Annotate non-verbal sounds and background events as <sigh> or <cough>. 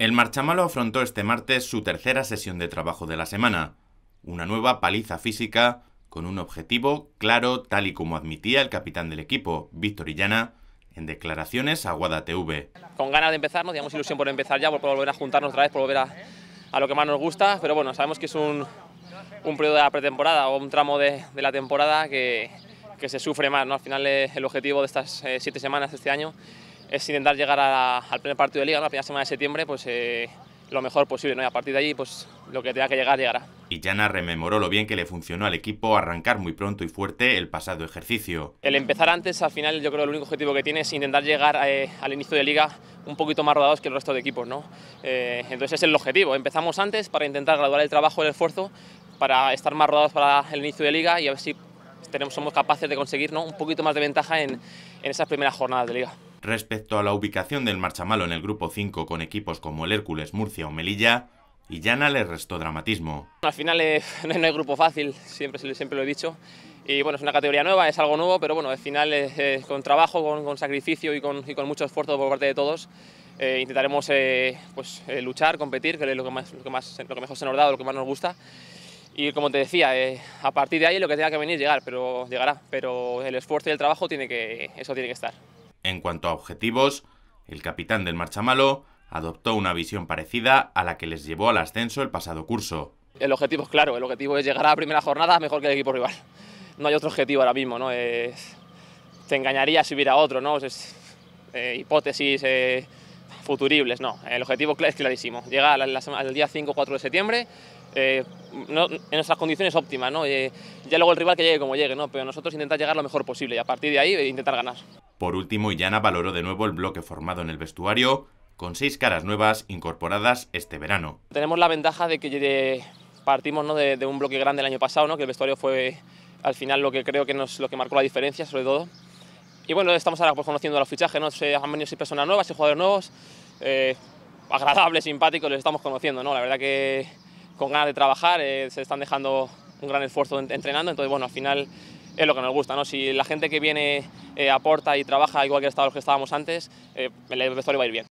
El marchamalo afrontó este martes su tercera sesión de trabajo de la semana, una nueva paliza física con un objetivo claro tal y como admitía el capitán del equipo, Víctor Illana, en declaraciones a Guada TV. Con ganas de empezar, nos digamos ilusión por empezar ya, por volver a juntarnos otra vez, por volver a, lo que más nos gusta, pero bueno, sabemos que es un, periodo de la pretemporada o un tramo de, la temporada que, se sufre más, ¿no? Al final el objetivo de estas eh, siete semanas este año es intentar llegar al primer partido de liga, la primera semana de septiembre, pues eh, lo mejor posible, ¿no? Y a partir de allí, pues lo que tenga que llegar, llegará. Y Yana rememoró lo bien que le funcionó al equipo arrancar muy pronto y fuerte el pasado ejercicio. El empezar antes, al final, yo creo que el único objetivo que tiene es intentar llegar eh, al inicio de liga un poquito más rodados que el resto de equipos, ¿no? Eh, entonces ese es el objetivo. Empezamos antes para intentar graduar el trabajo, el esfuerzo, para estar más rodados para el inicio de liga y a ver si tenemos, somos capaces de conseguir un poquito más de ventaja en, en esas primeras jornadas de liga. Respecto a la ubicación del marchamalo en el grupo 5 con equipos como el Hércules, Murcia o Melilla, yana le restó dramatismo. Al final no eh, <laughs> no hay grupo fácil, siempre, siempre lo he dicho. Y bueno, es una categoría nueva, es algo nuevo, pero bueno, al final con trabajo, con, sacrificio y con, mucho esfuerzo por parte de todos, eh, intentaremos eh, pues, luchar, competir, que es lo que, más, lo, que mejor se nos da, lo que más nos gusta. Y como te decía, a partir de ahí lo que tenga que venir llegar, pero llegará. Pero el esfuerzo y el trabajo tiene que, eso tiene que estar. En cuanto a objetivos, el capitán del Marchamalo adoptó una visión parecida a la que les llevó al ascenso el pasado curso. El objetivo es claro, el objetivo es llegar a la primera jornada mejor que el equipo rival. No hay otro objetivo ahora mismo, ¿no? te engañaría subir a otro, ¿no? Es, eh, hipótesis, eh, futuribles, no. El objetivo es clarísimo, llegar al, al día 5 o 4 de septiembre eh, en nuestras condiciones óptimas, ¿no? Eh, ya luego el rival que llegue como llegue, ¿no? Pero nosotros intentar llegar lo mejor posible y a partir de ahí eh, intentar ganar. Por último, Illana valoró de nuevo el bloque formado en el vestuario con seis caras nuevas incorporadas este verano. Tenemos la ventaja de que partimos ¿no? de, un bloque grande el año pasado, ¿no? que el vestuario fue al final lo que creo que nos lo que marcó la diferencia, sobre todo. Y bueno, estamos ahora pues, conociendo los fichajes, ¿no? Se, han venido seis personas nuevas, y jugadores nuevos eh, agradables, simpáticos, los estamos conociendo, ¿no? La verdad que con ganas de trabajar, eh, se están dejando un gran esfuerzo entrenando, entonces bueno, al final es lo que nos gusta, ¿no? Si la gente que viene eh, aporta y trabaja igual que los que estábamos antes, eh, el vestuario va a ir bien.